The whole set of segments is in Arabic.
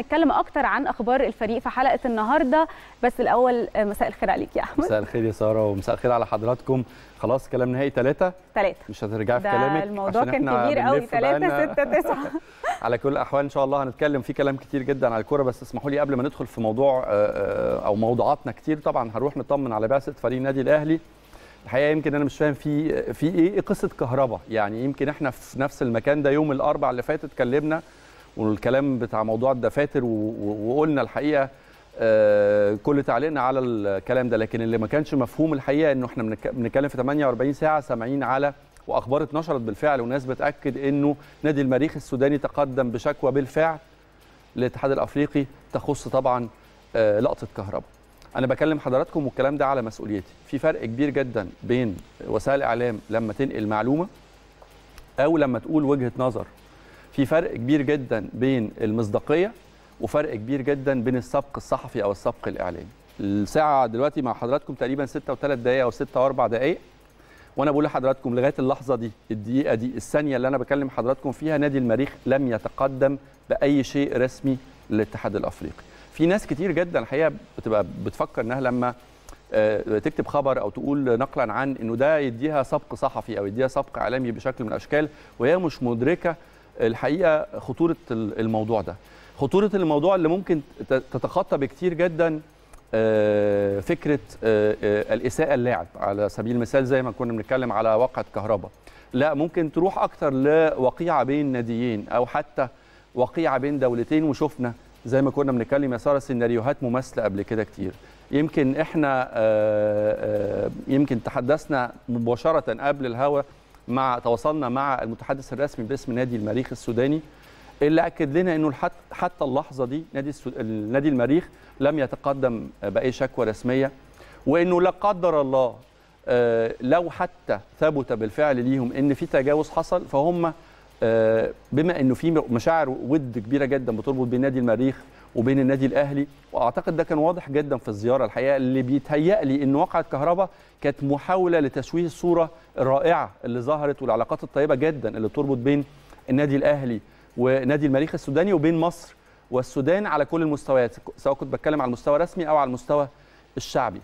هنتكلم اكتر عن اخبار الفريق في حلقه النهارده بس الاول آه، مساء الخير عليك يا احمد مساء الخير يا ساره ومساء الخير على حضراتكم خلاص كلام نهائي ثلاثة ثلاثة مش هترجعي في كلامك الموضوع كان كبير قوي ثلاثة ستة تسعة على كل الأحوال إن شاء الله هنتكلم في كلام كتير جدا على الكورة بس اسمحوا لي قبل ما ندخل في موضوع آه، آه، أو موضوعاتنا كتير طبعا هنروح نطمن على بعثة فريق النادي الأهلي الحقيقه يمكن انا مش فاهم في في ايه, إيه قصه كهرباء يعني يمكن احنا في نفس المكان ده يوم الاربع اللي فات اتكلمنا والكلام بتاع موضوع الدفاتر وقلنا الحقيقه آه، كل تعليقنا على الكلام ده لكن اللي ما كانش مفهوم الحقيقه انه احنا بنتكلم في 48 ساعه سامعين على واخبار اتنشرت بالفعل وناس بتاكد انه نادي المريخ السوداني تقدم بشكوى بالفعل للاتحاد الافريقي تخص طبعا آه، لقطه كهرباء. انا بكلم حضراتكم والكلام ده على مسؤوليتي، في فرق كبير جدا بين وسائل الاعلام لما تنقل معلومه او لما تقول وجهه نظر في فرق كبير جدا بين المصداقيه وفرق كبير جدا بين السبق الصحفي او السبق الاعلامي الساعه دلوقتي مع حضراتكم تقريبا 6 و3 دقائق او 6 و4 دقائق وانا بقول لحضراتكم لغايه اللحظه دي الدقيقه دي الثانيه اللي انا بكلم حضراتكم فيها نادي المريخ لم يتقدم باي شيء رسمي للاتحاد الافريقي في ناس كتير جدا الحقيقه بتبقى بتفكر انها لما آه، تكتب خبر او تقول نقلا عن انه ده يديها سبق صحفي او يديها سبق اعلامي بشكل من الاشكال وهي مش مدركه الحقيقه خطوره الموضوع ده خطوره الموضوع اللي ممكن تتخطى بكتير جدا آه، فكره آه، آه، الاساءه اللاعب على سبيل المثال زي ما كنا بنتكلم على واقعه كهرباء لا ممكن تروح اكتر لوقيعه بين ناديين او حتى وقيعه بين دولتين وشفنا زي ما كنا بنتكلم يا ساره سيناريوهات مماثله قبل كده كتير يمكن احنا يمكن تحدثنا مباشره قبل الهوا مع تواصلنا مع المتحدث الرسمي باسم نادي المريخ السوداني اللي اكد لنا انه حتى اللحظه دي نادي نادي المريخ لم يتقدم باي شكوى رسميه وانه لا قدر الله آه، لو حتى ثبت بالفعل ليهم ان في تجاوز حصل فهم آه، بما انه في مشاعر ود كبيره جدا بتربط بين نادي المريخ وبين النادي الاهلي واعتقد ده كان واضح جدا في الزياره الحقيقه اللي بيتهيأ لي ان واقعه كهرباء كانت محاوله لتشويه الصوره الرائعه اللي ظهرت والعلاقات الطيبه جدا اللي بتربط بين النادي الاهلي ونادي المريخ السوداني وبين مصر والسودان على كل المستويات سواء كنت بتكلم على المستوى الرسمي او على المستوى الشعبي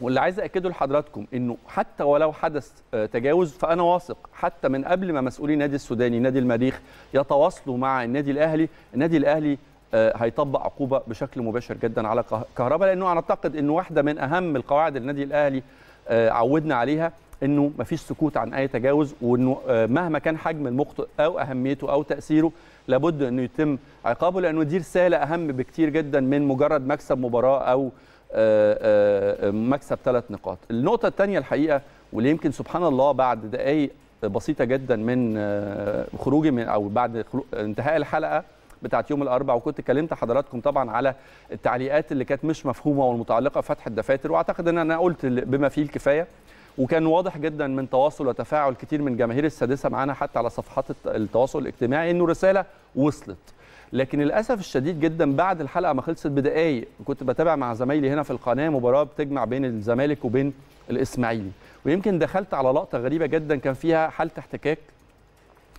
واللي عايز اكده لحضراتكم انه حتى ولو حدث آه، تجاوز فانا واثق حتى من قبل ما مسؤولي النادي السوداني نادي المريخ يتواصلوا مع النادي الاهلي النادي الاهلي آه، هيطبق عقوبه بشكل مباشر جدا على كهرباء لانه اعتقد انه واحده من اهم القواعد النادي الاهلي آه، عودنا عليها انه مفيش سكوت عن اي تجاوز وانه مهما كان حجم المخطئ او اهميته او تاثيره لابد انه يتم عقابه لانه دي رساله اهم بكتير جدا من مجرد مكسب مباراه او آه، آه، آه، مكسب ثلاث نقاط النقطه الثانيه الحقيقه واللي يمكن سبحان الله بعد دقائق بسيطه جدا من خروجي من او بعد انتهاء الحلقه بتاعت يوم الاربعاء وكنت كلمت حضراتكم طبعا على التعليقات اللي كانت مش مفهومه والمتعلقه بفتح الدفاتر واعتقد ان انا قلت بما فيه الكفايه وكان واضح جدا من تواصل وتفاعل كتير من جماهير السادسه معانا حتى على صفحات التواصل الاجتماعي انه رساله وصلت لكن للاسف الشديد جدا بعد الحلقه ما خلصت بدقائق كنت بتابع مع زمايلي هنا في القناه مباراه بتجمع بين الزمالك وبين الاسماعيلي ويمكن دخلت على لقطه غريبه جدا كان فيها حاله احتكاك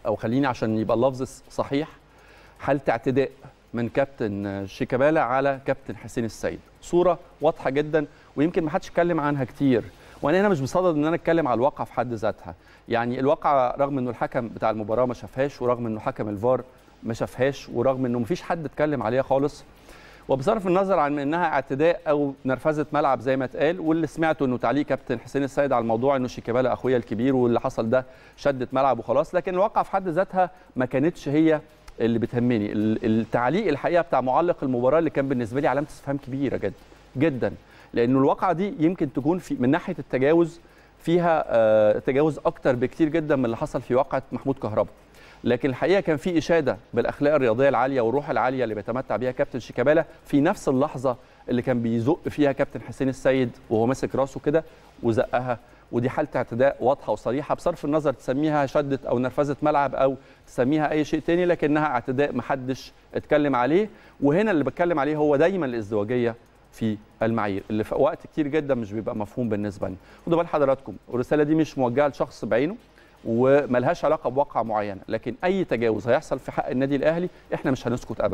او خليني عشان يبقى اللفظ صحيح حاله اعتداء من كابتن شيكابالا على كابتن حسين السيد صوره واضحه جدا ويمكن ما حدش اتكلم عنها كتير وانا هنا مش بصدد ان انا اتكلم على الواقعه في حد ذاتها يعني الواقعه رغم انه الحكم بتاع المباراه ما شافهاش ورغم انه حكم الفار ما شافهاش ورغم انه ما فيش حد اتكلم عليها خالص وبصرف النظر عن انها اعتداء او نرفزه ملعب زي ما اتقال واللي سمعته انه تعليق كابتن حسين السيد على الموضوع انه شيكابالا اخويا الكبير واللي حصل ده شدت ملعب وخلاص لكن الواقعه في حد ذاتها ما كانتش هي اللي بتهمني التعليق الحقيقه بتاع معلق المباراه اللي كان بالنسبه لي علامه استفهام كبيره جدا جدا لانه الواقعه دي يمكن تكون في من ناحيه التجاوز فيها آه، تجاوز اكتر بكتير جدا من اللي حصل في واقعه محمود كهربا لكن الحقيقه كان في اشاده بالاخلاق الرياضيه العاليه والروح العاليه اللي بيتمتع بيها كابتن شيكابالا في نفس اللحظه اللي كان بيزق فيها كابتن حسين السيد وهو ماسك راسه كده وزقها ودي حاله اعتداء واضحه وصريحه بصرف النظر تسميها شده او نرفزه ملعب او تسميها اي شيء تاني لكنها اعتداء محدش اتكلم عليه وهنا اللي بتكلم عليه هو دايما الازدواجيه في المعايير اللي في وقت كتير جدا مش بيبقى مفهوم بالنسبه لنا خدوا بال حضراتكم الرساله دي مش موجهه لشخص بعينه وملهاش علاقه بواقعه معينه لكن اي تجاوز هيحصل في حق النادي الاهلي احنا مش هنسكت ابدا